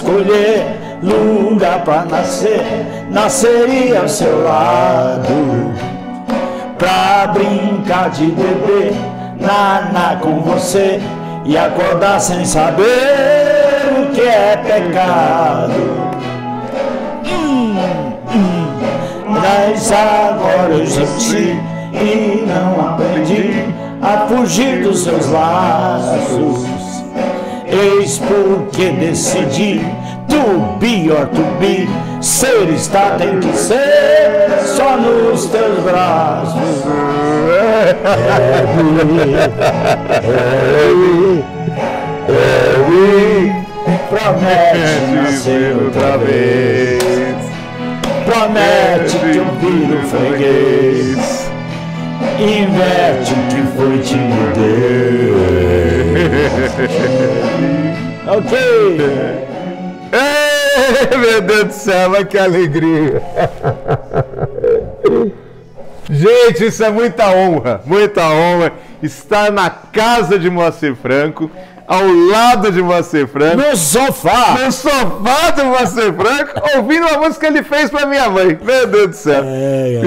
escolher lugar para nascer, nasceria ao seu lado. Pra brincar de bebê, naná com você e acordar sem saber o que é pecado. Hum, hum, mas agora eu senti e não aprendi a fugir dos seus laços. Eis porque decidi To be or to be Ser está tem que ser Só nos teus braços Harry, Promete nascer outra vez Promete que um filho freguês inverte o que foi te deu. ok! É, meu Deus do céu, mas que alegria! Gente, isso é muita honra, muita honra estar na casa de Moacir Franco ao lado de você, Franco. No sofá! No sofá do você, Franco, ouvindo uma música que ele fez pra minha mãe. Meu Deus do céu. É,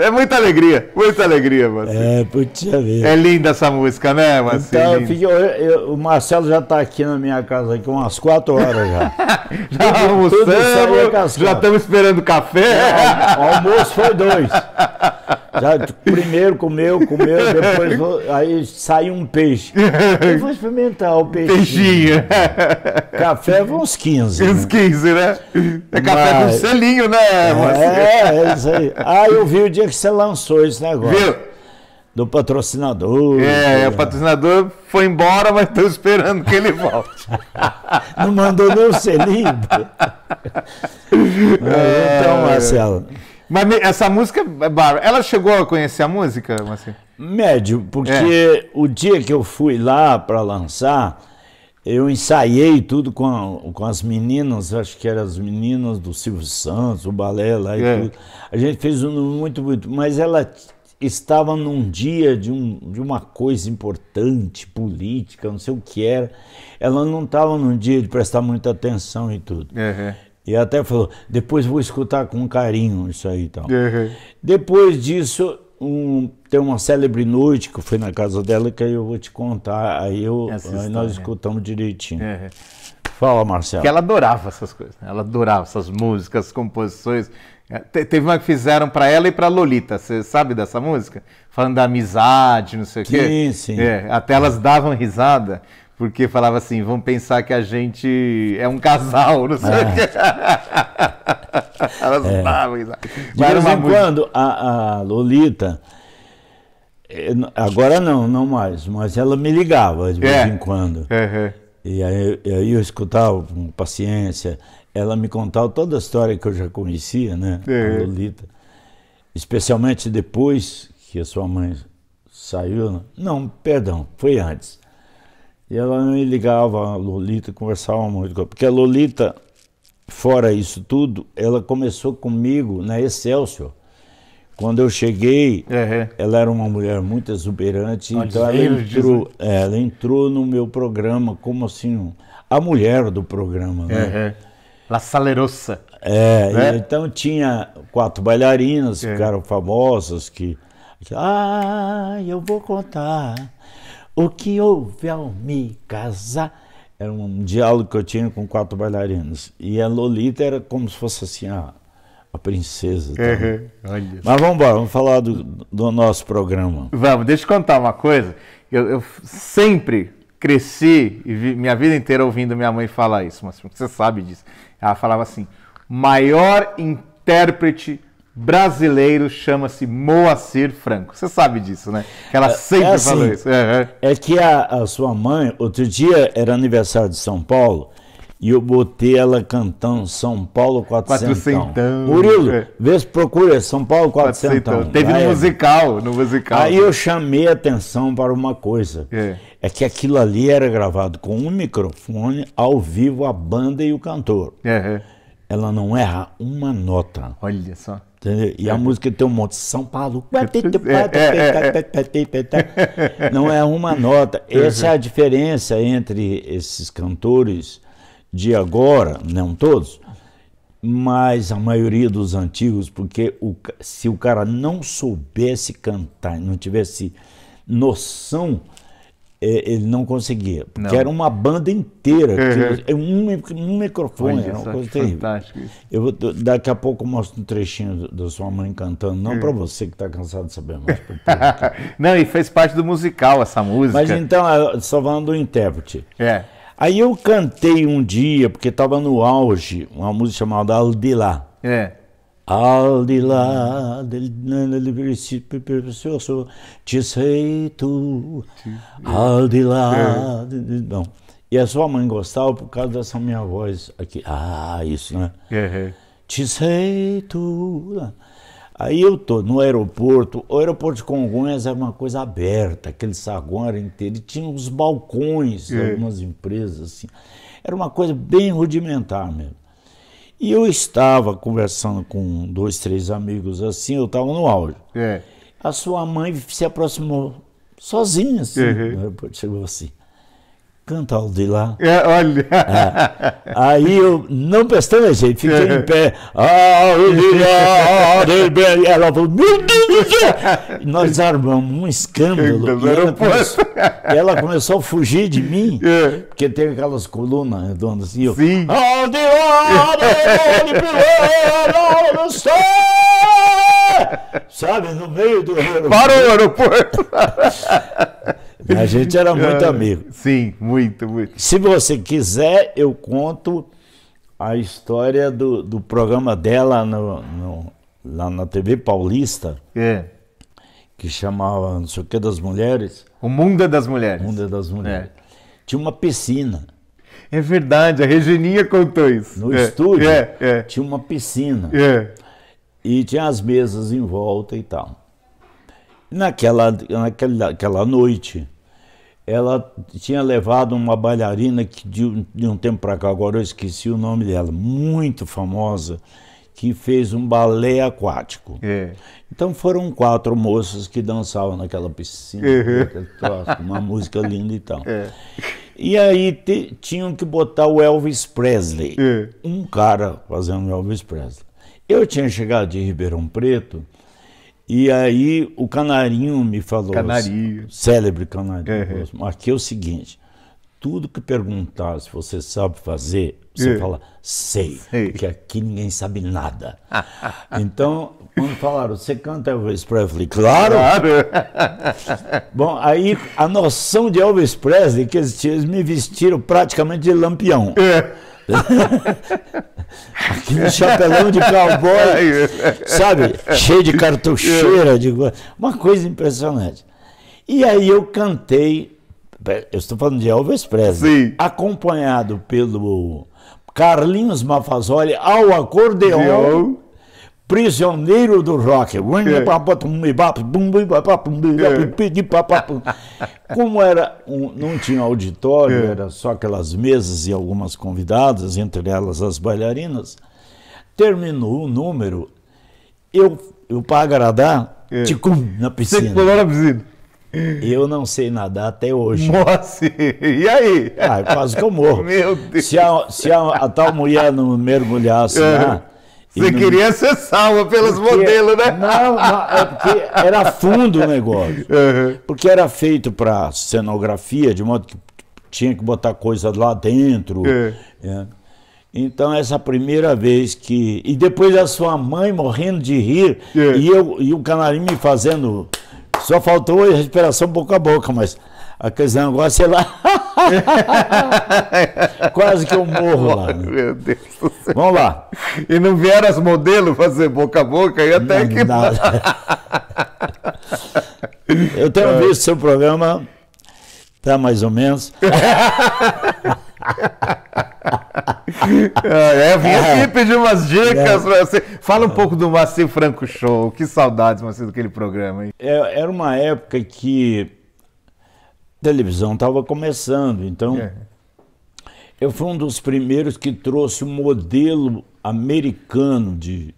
é, é. é muita alegria, muita alegria, você. É, putinha vida. É linda essa música, né, Marcelo? Então, eu, eu, o Marcelo já tá aqui na minha casa aqui umas quatro horas já. já almoçamos, já estamos esperando café. almoço foi dois. Já, primeiro comeu, comeu, depois aí saiu um peixe. Eu vou experimentar o peixinho. Peixinho. Café vão uns 15. Né? Uns 15, né? É café Mas... com selinho, né? É, é isso aí. Ah, eu vi o dia que você lançou esse negócio. Viu? Do patrocinador. É, o patrocinador foi embora, mas estou esperando que ele volte. Não mandou nem o selinho. Então, é, então, Marcelo. Mas essa música, é Bárbara, ela chegou a conhecer a música, Marcinho? Médio, porque é. o dia que eu fui lá para lançar, eu ensaiei tudo com, a, com as meninas, acho que eram as meninas do Silvio Santos, o balé lá e é. tudo. A gente fez um muito, muito. Mas ela estava num dia de, um, de uma coisa importante, política, não sei o que era. Ela não estava num dia de prestar muita atenção e tudo. Uhum. E até falou, depois vou escutar com carinho isso aí e tal. Uhum. Depois disso, um, tem uma célebre noite que foi na casa dela, que aí eu vou te contar. Aí, eu, aí nós escutamos direitinho. Uhum. Fala, Marcelo. Que ela adorava essas coisas. Né? Ela adorava essas músicas, composições. É, teve uma que fizeram para ela e para Lolita. Você sabe dessa música? Falando da amizade, não sei o quê. Sim, sim. É, até elas davam risada porque falava assim, vão pensar que a gente é um casal, não sei o é. que. Elas é. estavam. De vez em quando, a, a, Lolita, eh, agora não, não mais, mas ela me ligava de vez é. em quando. Uhum. E aí, aí, eu escutava com paciência, ela me contava toda a história que eu já conhecia, né, uhum. a Lolita. Especialmente depois que a sua mãe saiu. Não, perdão, foi antes. E ela me ligava, a Lolita, conversava muito com ela. Porque a Lolita, fora isso tudo, ela começou comigo na Excelsior. Quando eu cheguei, uhum. ela era uma mulher muito exuberante, então ela entrou, é, ela entrou no meu programa como assim, a mulher do programa, né? Uhum. La Salerosa. É, né? então tinha quatro bailarinas, é. ficaram famosas, que... Ah, eu vou contar o que houve ao me casar? Era um diálogo que eu tinha com quatro bailarinos. E a Lolita era como se fosse assim a, a princesa. Uhum. Mas vamos embora, vamos falar do, do, nosso programa. Vamos, deixa eu contar uma coisa. Eu, eu sempre cresci, e vi, minha vida inteira ouvindo minha mãe falar isso, mas você sabe disso. Ela falava assim: maior intérprete brasileiro chama-se Moacir Franco. Você sabe disso, né? Que ela é, é sempre é assim, falou isso. Uhum. É que a, a, sua mãe, outro dia era aniversário de São Paulo, e eu botei ela cantando São Paulo 400. 400. Murilo, é. vê se procura São Paulo 400. Teve no musical, no musical. Aí eu chamei a atenção para uma coisa. É. é que aquilo ali era gravado com um microfone, ao vivo a banda e o cantor. É. Ela não erra uma nota. Olha só. Entendeu? E a é. música tem um monte. de São Paulo. Não é uma uhum. nota. Essa é a uhum. diferença entre esses cantores de agora, não todos, mas a maioria dos antigos, porque o, se o cara não soubesse cantar, não tivesse noção é, ele não conseguia. Porque não. era uma banda inteira, uhum. um, um, microfone, Olha, era uma coisa terrível. Eu vou, daqui a pouco eu mostro um trechinho da sua mãe cantando, não uhum. para você que está cansado de saber mais. não, e fez parte do musical essa música. Mas então, só falando do intérprete. É. Aí eu cantei um dia, porque estava no auge, uma música chamada Aldelá. É. Al di là della precioso ci sei tu, al di lá. Bom, e a sua mãe gostava por causa dessa minha voz aqui. Ah, isso, né? Te sei tu. Aí eu tô no aeroporto, o aeroporto de Congonhas era uma coisa aberta, aquele saguão era inteiro, e tinha uns balcões de algumas empresas, assim. Era uma coisa bem rudimentar mesmo. E eu estava conversando com dois, três amigos assim, eu estava no áudio É. A sua mãe se aproximou sozinha, assim, uhum. Né? chegou assim canta o de lá. É, olha. É. Aí eu não pestanejei, fiquei em é. pé. Ah, ah, ela falou, meu Deus do céu! Nós armamos um escândalo. Ela começou, ela começou a fugir de mim, é. porque teve aquelas colunas redondas assim. Eu, Sim. Ah, Sabe, no meio do aeroporto. Parou o aeroporto. A gente era muito é, amigo. Sim, muito, muito. Se você quiser, eu conto a história do, do programa dela no, no, lá na TV Paulista. É. Que chamava não sei o que das mulheres. O Mundo é das Mulheres. O Mundo é das Mulheres. É. Tinha uma piscina. É verdade, a Regininha contou isso. No é, estúdio é, é. tinha uma piscina. É. E tinha as mesas em volta e tal. Naquela, naquela, naquela noite, ela tinha levado uma bailarina que de, de um tempo para cá, agora eu esqueci o nome dela, muito famosa, que fez um balé aquático. É. Então foram quatro moças que dançavam naquela piscina, uhum. troço, uma música linda e tal. É. E aí te, tinham que botar o Elvis Presley, é. um cara fazendo Elvis Presley. Eu tinha chegado de Ribeirão Preto e aí o canarinho me falou. Canarinho. Assim, célebre canarinho. Uhum. Aqui assim, é o seguinte: tudo que perguntar se você sabe fazer, você uhum. fala, sei, sei, porque aqui ninguém sabe nada. então, quando falaram, você canta Elvis Presley? Claro! claro. Bom, aí a noção de Elvis Presley que eles, eles me vestiram praticamente de lampião. É. Aquele chapelão de cowboy, sabe? Cheio de cartucheira, de... uma coisa impressionante. E aí eu cantei, eu estou falando de Elvis Presley, Sim. acompanhado pelo Carlinhos Mafazoli ao acordeão. Prisioneiro do Rock. Como era um, não tinha auditório, era só aquelas mesas e algumas convidadas, entre elas as bailarinas, terminou o número, eu, eu para agradar, ticum, na piscina. Você na piscina. Eu não sei nadar até hoje. Nossa, e aí? Ah, quase que eu morro. Meu Deus. Se a, se a, a tal mulher não mergulhasse lá... Você não... queria ser salva pelos porque... modelos, né? Não, não, é porque era fundo o negócio. Uhum. Porque era feito para cenografia, de modo que tinha que botar coisa lá dentro. Uhum. É. Né? Então, essa primeira vez que. E depois a sua mãe morrendo de rir uhum. e, eu, e o canarinho me fazendo. Só faltou a respiração boca a boca, mas aqueles agora sei lá. Quase que eu morro lá. Né? Meu Deus do céu. Vamos lá. E não vieram as modelos fazer boca a boca e até não, que. eu tenho é. visto seu programa, tá mais ou menos. Ah, é, vim é. aqui pedir umas dicas. É. Você. Fala um é. pouco do Maci Franco Show. Que saudades, Maci, daquele programa. Hein? É, era uma época que televisão estava começando, então é. eu fui um dos primeiros que trouxe o um modelo americano de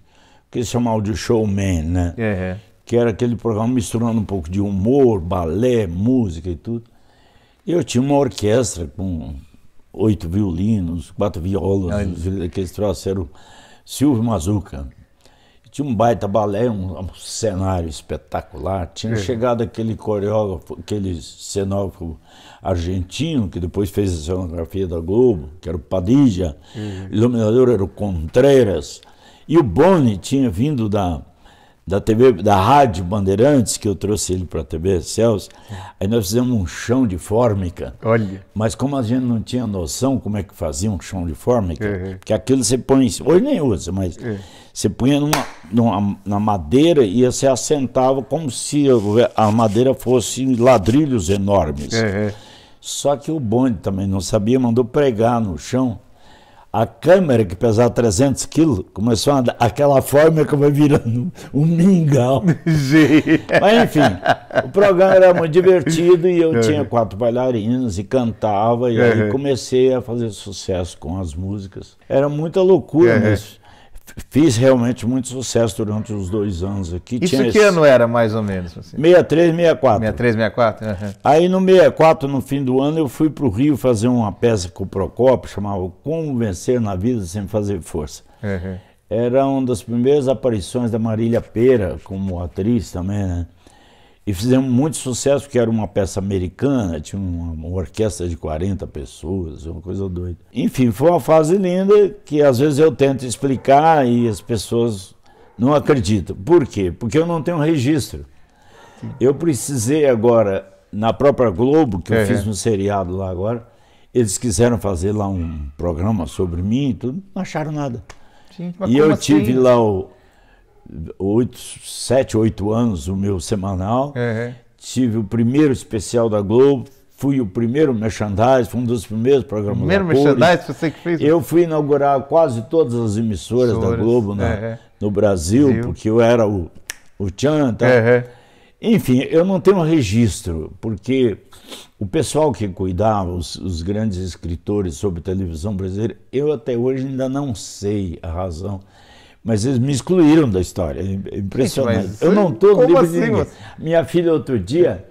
que eles chamavam de showman, né? É. Que era aquele programa misturando um pouco de humor, balé, música e tudo. Eu tinha uma orquestra com oito violinos, quatro violas, aqueles troços, era o Silvio Mazuca. Tinha um baita balé, um, um cenário espetacular. Tinha é. chegado aquele coreógrafo, aquele cenógrafo argentino, que depois fez a cenografia da Globo, que era o Padilha. Uhum. iluminador era o Contreras. E o Boni tinha vindo da, da TV, da Rádio Bandeirantes, que eu trouxe ele para a TV Celso, é. aí nós fizemos um chão de fórmica. Olha. Mas como a gente não tinha noção como é que fazia um chão de fórmica, uhum. que aquilo você põe, hoje nem usa, mas é. Você punha numa, numa, na madeira e você assentava como se a madeira fosse ladrilhos enormes. É, é. Só que o bonde também não sabia, mandou pregar no chão. A câmera, que pesava 300 quilos, começou a dar aquela forma que vai virando um mingau. Mas enfim, o programa era muito divertido e eu é. tinha quatro bailarinas e cantava. E é. aí comecei a fazer sucesso com as músicas. Era muita loucura é. isso. Fiz realmente muito sucesso durante os dois anos aqui. Isso Tinha que esse... ano era, mais ou menos? Assim? 63, 64. 63, 64? Uhum. Aí no 64, no fim do ano, eu fui para o Rio fazer uma peça com o Procopio, chamava Como Vencer na Vida Sem Fazer Força. Uhum. Era uma das primeiras aparições da Marília Pera como atriz também, né? E fizemos muito sucesso, porque era uma peça americana, tinha uma, uma, orquestra de 40 pessoas, uma coisa doida. Enfim, foi uma fase linda que às vezes eu tento explicar e as pessoas não acreditam. Por quê? Porque eu não tenho registro. Eu precisei agora, na própria Globo, que eu uhum. fiz um seriado lá agora, eles quiseram fazer lá um programa sobre mim e tudo, não acharam nada. e eu assim? tive lá o, oito, sete, oito anos o meu semanal. Uhum. Tive o primeiro especial da Globo, fui o primeiro merchandise, fui um dos primeiros programas primeiro da Primeiro merchandise, você que fez? Eu fui inaugurar quase todas as emissoras, Soros, da Globo na, é. no Brasil, Brasil, porque eu era o, o Tchan então. é. Enfim, eu não tenho registro, porque o pessoal que cuidava, os, os grandes escritores sobre televisão brasileira, eu até hoje ainda não sei a razão mas eles me excluíram da história. É é impressionante. eu não estou no livro assim, de ninguém. Você? Minha filha, outro dia,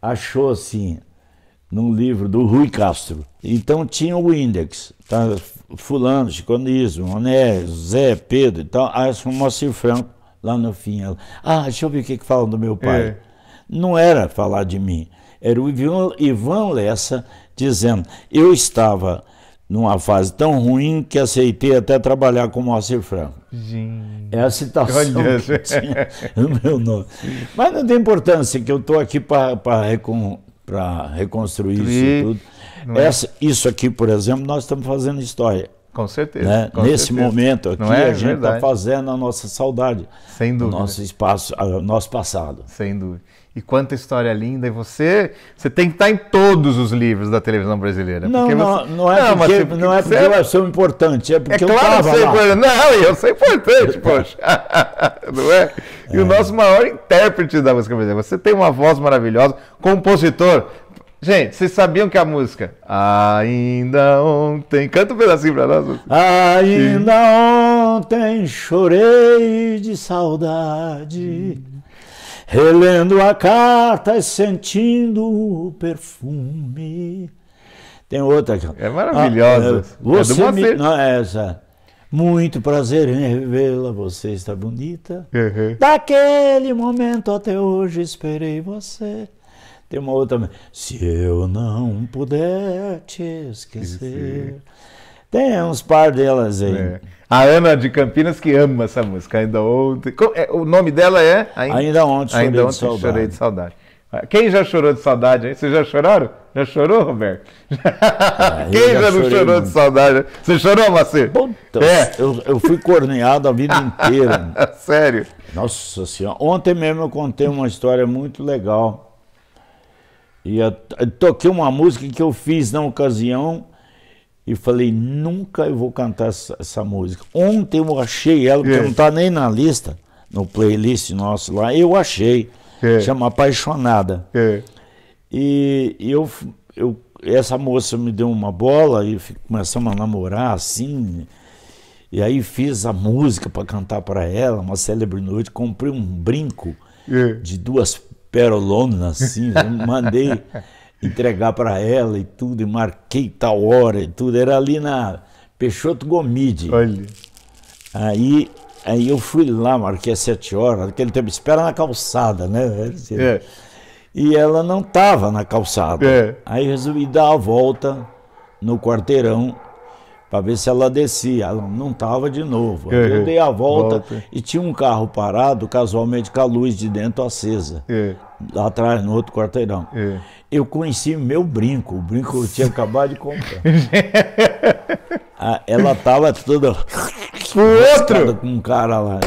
achou assim, num livro do Rui Castro. Então tinha o índex. Tá? Fulano, Chiconismo, Mané, Zé, Pedro e tal. Aí o Mocir Franco, lá no fim, ela, ah, deixa eu ver o que, é que falam do meu pai. É. Não era falar de mim. Era o Ivan Lessa dizendo, eu estava numa fase tão ruim que aceitei até trabalhar com o Mocir Franco. Gente, é a citação olha. que tinha no meu nome. Mas não tem importância, que eu estou aqui para recon, reconstruir e, isso tudo. É? Essa, Isso aqui, por exemplo, nós estamos fazendo história. Com certeza. Né? Com Nesse certeza. momento aqui, é? a gente está fazendo a nossa saudade. Sem dúvida. O nosso espaço, o nosso passado. Sem dúvida. E quanta história linda! E você, você tem que estar em todos os livros da televisão brasileira. Não, não, você... não, é não, porque, não é porque você... eu sou importante, é porque é claro, eu estava é lá. Não, eu sou importante, poxa. não é? E é. o nosso maior intérprete da música brasileira. Você tem uma voz maravilhosa, compositor. Gente, vocês sabiam que a música Ainda ontem. Canta um pedacinho para nós. Assim. Ainda Sim. ontem chorei de saudade. Hum relendo a carta e sentindo o perfume. Tem outra aqui. É maravilhosa. Ah, você é, é do me... Não, é essa. Muito prazer em revê-la, você está bonita. Uhum. Daquele momento até hoje esperei você. Tem uma outra. Se eu não puder te esquecer. Tem uns par delas aí. É. A Ana de Campinas que ama essa música, ainda ontem. É, o nome dela é? Ainda, ainda ontem, ainda ontem de chorei de saudade. Ah, quem já chorou de saudade aí? Vocês já choraram? Já chorou, Roberto? Ah, Quem já, já não chorou muito. de saudade? Você chorou, Macê? Puta, é. eu, eu fui corneado a vida inteira. Sério? Nossa Senhora. Ontem mesmo eu contei uma história muito legal. E eu toquei uma música que eu fiz na ocasião e falei, nunca eu vou cantar essa, essa música. Ontem eu achei ela, porque é. não está nem na lista, no playlist nosso lá, eu achei. É. Chama Apaixonada. É. E, e eu, eu, essa moça me deu uma bola e começamos a namorar assim. E aí fiz a música para cantar para ela, uma célebre noite, comprei um brinco é. de duas perolonas assim, mandei entregar para ela e tudo, e marquei tal hora e tudo. Era ali na Peixoto Gomide. Olha. Aí, aí eu fui lá, marquei às sete horas, naquele tempo, espera na calçada, né? É. E ela não estava na calçada. É. Aí resolvi dar a volta no quarteirão para ver se ela descia. Ela não estava de novo. É. eu dei a volta, volta, e tinha um carro parado, casualmente com a luz de dentro acesa. É lá atrás, no outro quarteirão. É. Eu conheci meu brinco, o brinco que eu tinha acabado de comprar. ah, ela tava toda. O outro? Com um cara lá.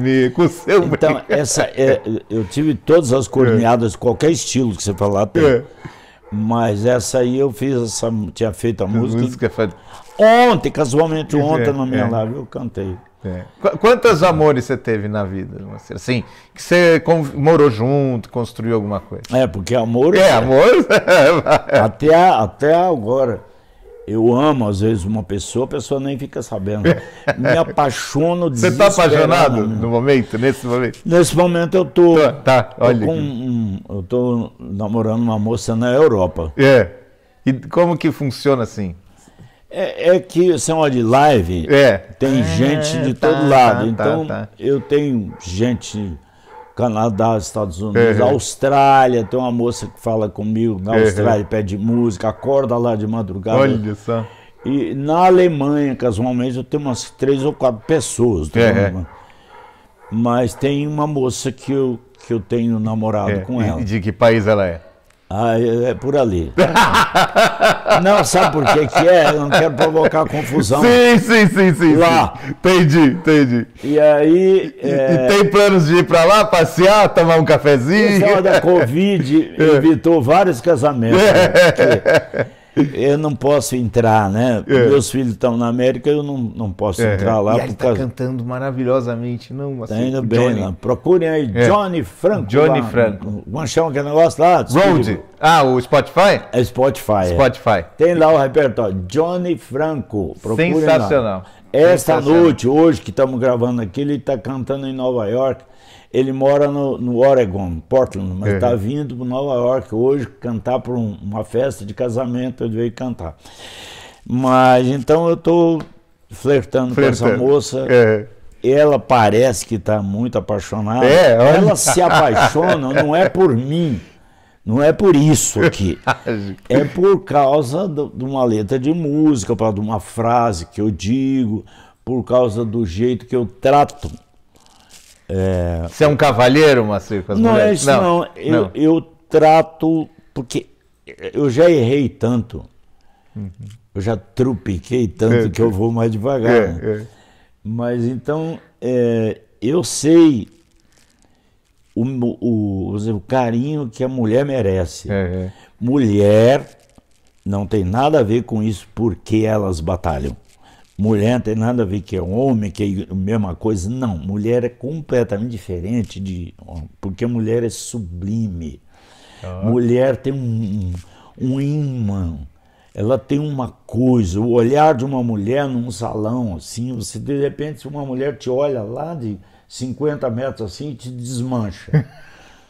Né? Com o seu Então, brinco. essa, é, eu tive todas as corneadas, é. qualquer estilo que você falar tem. É. Mas essa aí eu fiz, essa, tinha feito a música. música faz... Ontem, casualmente ontem é, na minha é. live, eu cantei. É. Qu quantos amores você teve na vida, Marcelo? Assim, que você morou junto, construiu alguma coisa. É, porque amor. É, é- amor. até, até agora. Eu amo, às vezes, uma pessoa, a pessoa nem fica sabendo. Me apaixono Você está apaixonado no momento, nesse momento? Nesse momento eu tô. Tá, tá olha. eu tô namorando uma moça na Europa. É. E como que funciona assim? É, é que são olha, live, é. tem é, gente de tá, todo tá, lado. Tá, então, tá, eu tenho gente Canadá, Estados Unidos, uhum. Austrália, tem uma moça que fala comigo na uhum. Austrália, uhum. pede música, acorda lá de madrugada. Olha só. E na Alemanha, casualmente, eu tenho umas três ou quatro pessoas. Uhum. Mas tem uma moça que eu, que eu tenho namorado com ela. E de que país ela é? Ah, é, é por ali. não, sabe por que que é? Eu não quero provocar confusão. Sim, sim, sim, sim. Lá. Sim. Entendi, entendi. E aí... É... E, tem planos de ir para lá, passear, tomar um cafezinho? A é da Covid é. evitou vários casamentos. Né? Porque eu não posso entrar, né? É. Meus filhos estão na América, eu não, não posso é. entrar lá. E ele está causa... cantando maravilhosamente, não? Assim, tá indo bem, Johnny. Procurem aí, é. Johnny Franco. Johnny lá, Franco. Vamos chamar aquele negócio lá? Road. Ah, o Spotify? É Spotify. É. Spotify. Tem lá o repertório, Johnny Franco. Procurem Sensacional. Lá. Esta Sensacional. noite, hoje que estamos gravando aqui, ele está cantando em Nova York. Ele mora no, no Oregon, Portland, mas está é. Tá vindo para Nova York hoje cantar para um, uma festa de casamento. Ele veio cantar. Mas então eu estou flertando, flertando, com essa moça. É. Ela parece que está muito apaixonada. É, Ela se apaixona, não é por mim. Não é por isso aqui. é por causa de uma letra de música, de uma frase que eu digo, por causa do jeito que eu trato é... Você é um cavalheiro, Macir, com as não, mulheres? É isso, não, não. Eu, não. eu trato, porque eu já errei tanto, uhum. eu já trupiquei tanto é, que eu vou mais devagar. É, né? É. Mas então, é, eu sei o, o, o, carinho que a mulher merece. É, mulher não tem nada a ver com isso porque elas batalham mulher não tem nada a ver que é homem, que é a mesma coisa. Não, mulher é completamente diferente de homem, porque mulher é sublime. Ah. Mulher tem um, um imã, ela tem uma coisa. O olhar de uma mulher num salão, assim, você de repente, uma mulher te olha lá de 50 metros assim e te desmancha.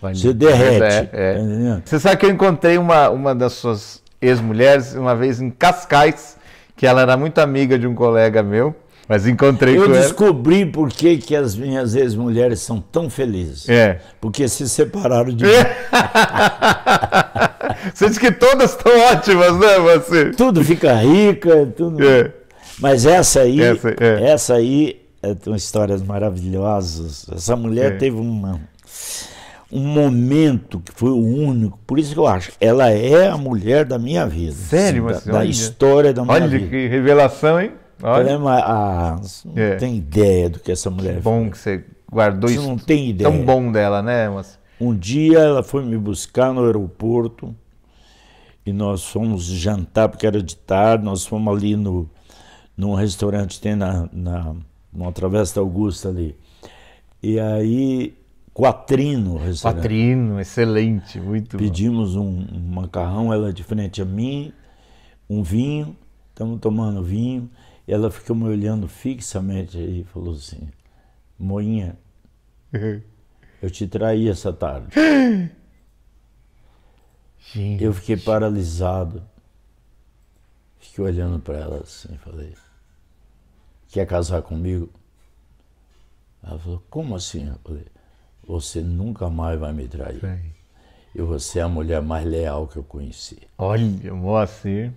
você derrete. É, é. Você sabe que eu encontrei uma, uma das suas ex-mulheres uma vez em Cascais que ela era muito amiga de um colega meu, mas encontrei eu com ela. Eu descobri por que, que as minhas ex-mulheres são tão felizes. É. Porque se separaram de mim. Você diz que todas estão ótimas, né, você? Tudo fica rica, é tudo. É. Mas essa aí, essa, é. essa aí, é, tem histórias maravilhosas. Essa mulher é. teve uma um momento que foi o único. Por isso que eu acho, ela é a mulher da minha vida. Sério, assim, da, da história da minha Olha vida. Olha que revelação, hein? Olha. Ah, não é. tem ideia do que essa mulher que bom que você guardou você isso. não tem ideia. Tão bom dela, né, mas... Um dia ela foi me buscar no aeroporto e nós fomos jantar, porque era de tarde, nós fomos ali no, num restaurante que tem na, na, na Travessa da Augusta ali. E aí Quatrino restaurante. Quatrino, excelente, muito Pedimos bom. Pedimos um, um macarrão, ela é de frente a mim, um vinho, estamos tomando vinho, e ela ficou me olhando fixamente e falou assim: Moinha, eu te traí essa tarde. Gente. Eu fiquei paralisado. Fiquei olhando para ela assim, falei: Quer casar comigo? Ela falou: Como assim? Eu falei: você nunca mais vai me trair. Sim. E você é a mulher mais leal que eu conheci. Olha, Moacir. Assim.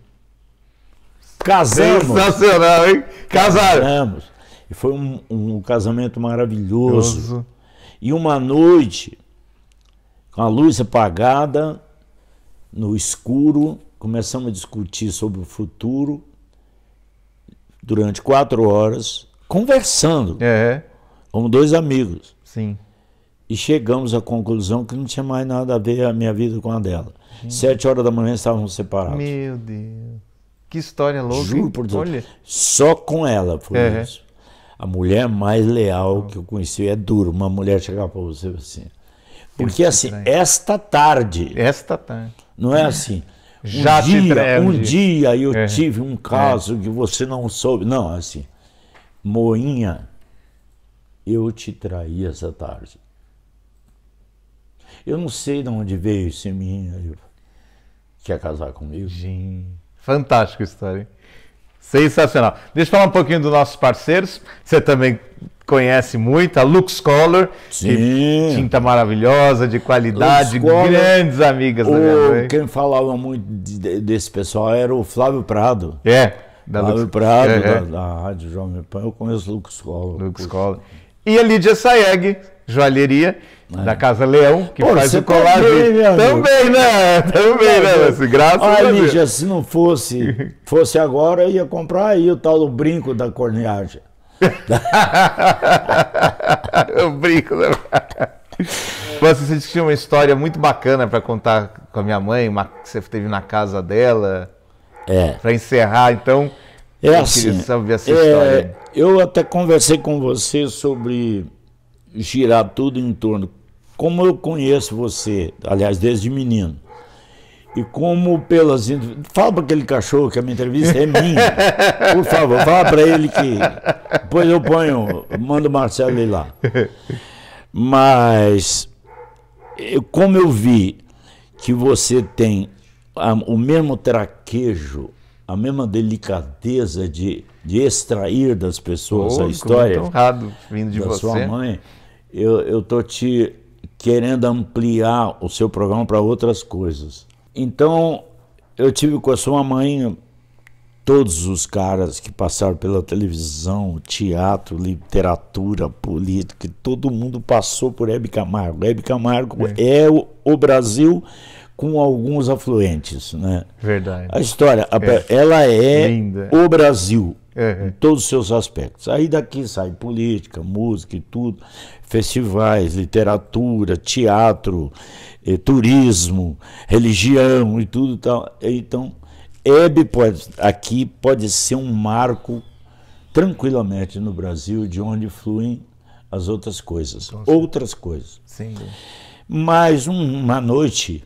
Casamos! Sensacional, hein? Casamos. E foi um, um casamento maravilhoso. Nossa. E uma noite, com a luz apagada, no escuro, começamos a discutir sobre o futuro durante quatro horas, conversando. É. Como dois amigos. Sim e chegamos à conclusão que não tinha mais nada a ver a minha vida com a dela. Gente. Sete horas da manhã estávamos separados. Meu Deus. Que história louca. Juro por Deus. Olha. Só com ela foi é. isso. A mulher mais leal que eu conheci é duro. Uma mulher chegar para você assim. Porque é assim, esta tarde. Esta tarde. Não é assim. Um Já dia, te Um dia eu é. tive um caso é. que você não soube. Não, assim. Moinha, eu te traí essa tarde. Eu não sei de onde veio esse menino que quer casar comigo. Gente, fantástica história, hein? Sensacional. Deixa eu falar um pouquinho dos nossos parceiros. Você também conhece muito, a Lux Color, tinta maravilhosa, de qualidade, Color, grandes amigas o, da minha mãe. Quem falava muito de, desse pessoal era o Flávio Prado. É, da Flávio Lux, Prado, é, é. Da, da, Rádio Jovem Pan. Eu conheço Lux Color. Lux Color. E a Lídia Saeg, joalheria né? Da Casa Leão, que Pô, faz o colagem. Também, né? também, né? Também, né? Mas, graças Olha, a Deus. Lígia, se não fosse, fosse agora, eu ia comprar aí o tal do brinco da corneagem. o brinco da. Mas você disse que tinha uma história muito bacana para contar com a minha mãe, uma, que você teve na casa dela. É. Para encerrar, então. É eu assim, queria saber essa é, história. Eu até conversei com você sobre girar tudo em torno. Como eu conheço você, aliás, desde menino, e como pelas. Fala para aquele cachorro que a minha entrevista é minha. Por favor, fala para ele que. Depois eu ponho. Mando o Marcelo ir lá. Mas. como eu vi que você tem o mesmo traquejo, a mesma delicadeza de, de extrair das pessoas oh, a é história. Muito honrado vindo de da você. sua mãe eu estou te querendo ampliar o seu programa para outras coisas. Então, eu tive com a sua mãe todos os caras que passaram pela televisão, teatro, literatura, política, todo mundo passou por Hebe Camargo. Hebe Camargo é, é o, o, Brasil com alguns afluentes, né? Verdade. A história, a, é. ela é Linda. o Brasil, é, em é. todos os seus aspectos. Aí daqui sai política, música e tudo, festivais, literatura, teatro, eh, turismo, religião e tudo tal. Então, Ebe pode, aqui pode ser um marco tranquilamente no Brasil de onde fluem as outras coisas, então, outras coisas. Sim. Mas uma noite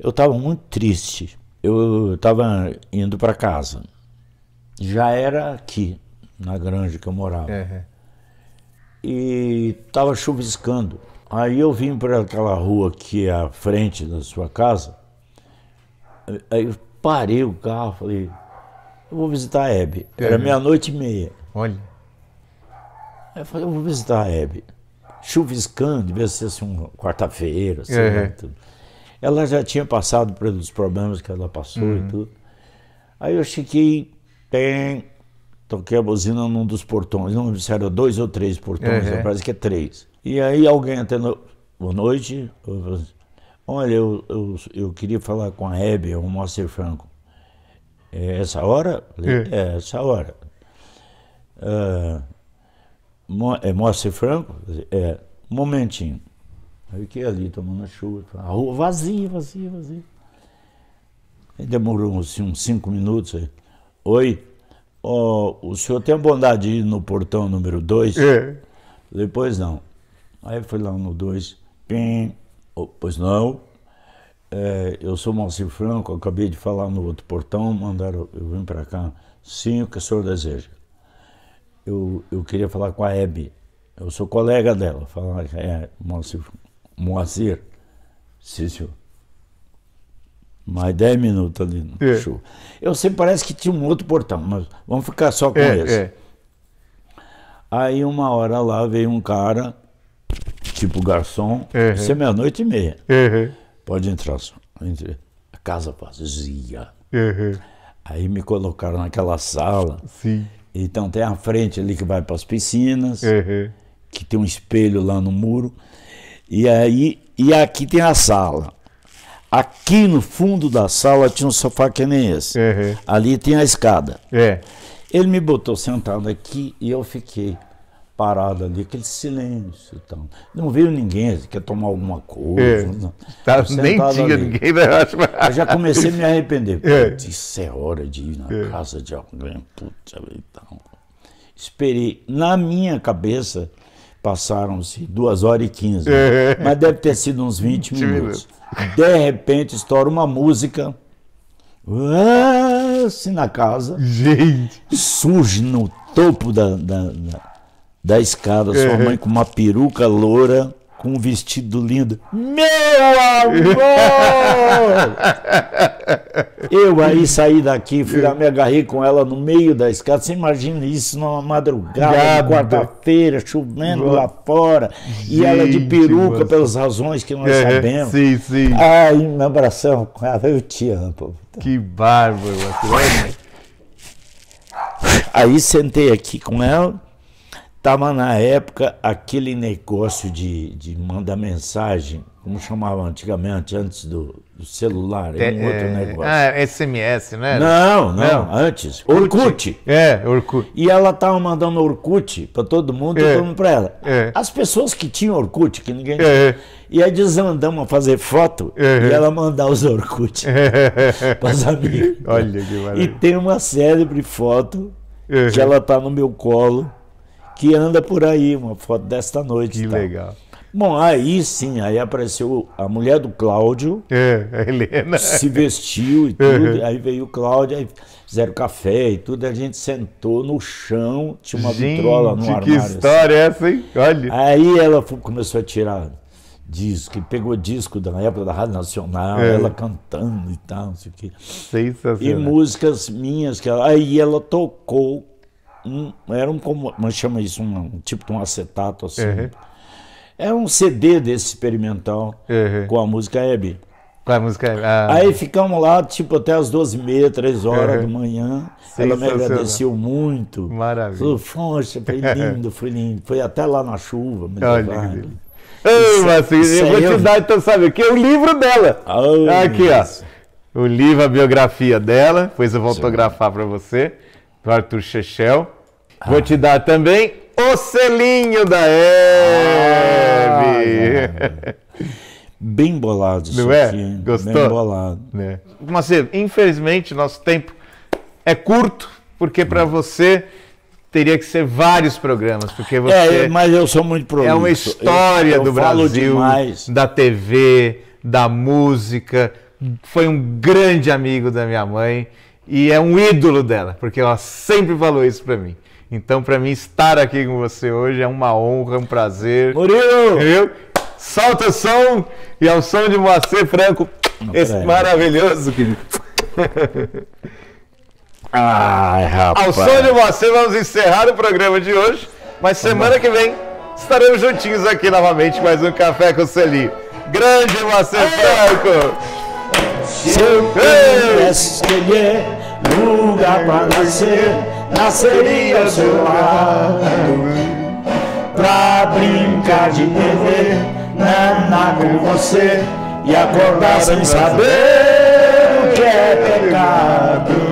eu estava muito triste. Eu estava indo para casa já era aqui, na granja que eu morava. Uhum. E estava chuviscando. Aí eu vim para aquela rua que é à frente da sua casa. Aí eu parei o carro, falei, eu vou visitar a Hebe. Era meia-noite e meia. Olha. Aí eu falei, eu vou visitar a Hebe. Chuviscando, devia ser assim, uma quarta-feira, assim, né, tudo. Ela já tinha passado pelos problemas que ela passou uhum. e tudo. Aí eu cheguei tem. Toquei a buzina num dos portões, não se era dois ou três portões, uhum. Né, parece que é três. E aí alguém atendeu, boa noite, assim, olha, eu, eu, eu queria falar com a Hebe, o Moacir Franco. É essa hora? é. é essa hora. Ah, Mo, é Moacir Franco? É, um momentinho. Aí fiquei ali tomando chuva, a rua vazia, vazia, vazia. Aí demorou assim, uns cinco minutos. Aí. Oi. Oh, o senhor tem a bondade de ir no portão número 2? É. Depois não. Aí foi lá no 2. Pim. Oh, pois não. É, eu sou Moacir Franco, acabei de falar no outro portão, mandaram eu vim para cá. Sim, o que o senhor deseja. Eu, eu queria falar com a Hebe. Eu sou colega dela. Falar, é, Moacir, Moacir. Sim, senhor. Mais 10 minutos ali no é. show. Eu sei, parece que tinha um outro portão, mas vamos ficar só com é, esse. É. Aí uma hora lá veio um cara, tipo garçom, uhum. isso é meia-noite e meia. Uhum. Pode entrar, só. A casa vazia. Uhum. Aí me colocaram naquela sala. Sim. Então tem a frente ali que vai para as piscinas, uhum. que tem um espelho lá no muro. E aí, e aqui tem a sala. Aqui no fundo da sala tinha um sofá que nem esse. Uhum. Ali tinha a escada. É. Ele me botou sentado aqui e eu fiquei parado ali, aquele silêncio. Então. Não veio ninguém, quer tomar alguma coisa. É. Tá, nem tinha ali. ninguém, né? Eu já comecei a me arrepender. É. Putz, isso é hora de ir na é. casa de alguém. Putz, então. Esperei. Na minha cabeça, Passaram-se duas horas e quinze, né? É. mas deve ter sido uns 20 minutos. De repente estoura uma música. Se assim, na casa. Gente. Surge no topo da, da, da, da escada sua uhum. mãe com uma peruca loura com um vestido lindo. Meu amor! eu aí saí daqui, fui lá, me agarrei com ela no meio da escada. Você imagina isso numa madrugada, quarta-feira, chovendo lá fora. Gente, e ela de peruca, pelas razões que nós é, sabemos. Sim, sim. Aí me abraçando com ela, eu te amo. Que bárbaro. Aí sentei aqui com ela. Estava na época aquele negócio de, de mandar mensagem, como chamava antigamente, antes do, do celular, era um é, outro negócio. Ah, é, é SMS, né? Não, não, não. antes. Orkut. É, Orkut. E ela estava mandando Orkut para todo mundo é. e todo mundo para ela. É. As pessoas que tinham Orkut, que ninguém tinha. É, é. E aí desandamos a fazer foto e ela mandar os Orkut para os amigos. Olha que maravilha. E tem uma célebre foto que ela tá no meu colo que anda por aí, uma foto desta noite. Que tá. legal. Bom, aí sim, aí apareceu a mulher do Cláudio. É, a Helena. Se vestiu e uhum. tudo. Uhum. Aí veio o Cláudio, aí fizeram café e tudo. A gente sentou no chão, tinha uma gente, vitrola no armário. Que assim. história assim. essa, hein? Olha. Aí ela começou a tirar disco, pegou disco da época da Rádio Nacional, é. ela cantando e tal, não sei o quê. Sensacional. E músicas minhas que ela. Aí ela tocou um, era um como chama isso um, um, tipo de um acetato assim. Uhum. Era é um CD desse experimental uhum. com a música Hebe. Com a música Hebe. Ah. Aí ficamos lá tipo até as 12 e meia, 3 horas uhum. da manhã. Ela me agradeceu muito. Maravilha. Poxa, foi lindo, foi lindo. Foi até lá na chuva. Me Olha é- eu é vou te dar, então, sabe o que? O livro dela. Oh, Aqui, isso. ó. O livro, a biografia dela. Depois eu vou autografar para você. Do Arthur Shechel. Ah. Vou te dar também o selinho da Eve. Ah, Bem bolado, Não é? Aqui, Gostou? Bem bolado. É. Né? Macedo, infelizmente nosso tempo é curto, porque para hum. você teria que ser vários programas, porque é, você. É, mas eu sou muito prolixo. É uma história eu, eu do Brasil, demais. da TV, da música. Foi um grande amigo da minha mãe e é um ídolo dela, porque ela sempre falou isso para mim. Então, para mim, estar aqui com você hoje é uma honra, um prazer. Murilo! Eu, solta o som e ao é som de Moacir Franco, Não, esse aí. maravilhoso que. Ai, rapaz. Ao som de Moacir, vamos encerrar o programa de hoje, mas semana que vem estaremos juntinhos aqui novamente mais um Café com Celi. Grande Moacir Franco! Se eu pudesse escolher lugar para nascer nasceria ao seu lado Pra brincar de TV, Nana com você E acordar sem saber o que é pecado